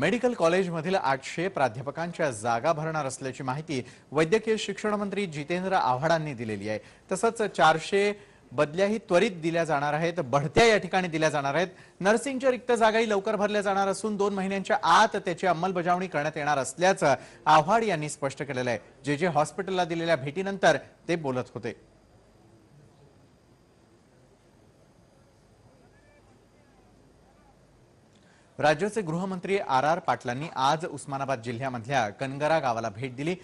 medical कॉलेजमधील आठशे प्राध्यापकांच्या जागा भरणार असल्याची माहिती वैद्यकीय शिक्षण मंत्री जितेंद्र आव्हाडांनी दिलेली आहे तसंच चारशे बदल्याही त्वरित दिल्या जाणार आहेत बढत्या या ठिकाणी दिल्या जाणार आहेत नर्सिंगच्या रिक्त जागाही लवकर भरल्या जाणार असून दोन महिन्यांच्या आत त्याची अंमलबजावणी करण्यात येणार असल्याचं आव्हाड यांनी स्पष्ट केलेलं आहे जे जे हॉस्पिटलला दिलेल्या भेटीनंतर ते बोलत होते राज्याचे गृहमंत्री आर आर पाटलांनी आज उस्मानाबाद जिल्ह्यामधल्या कनगरा गावाला भेट दिली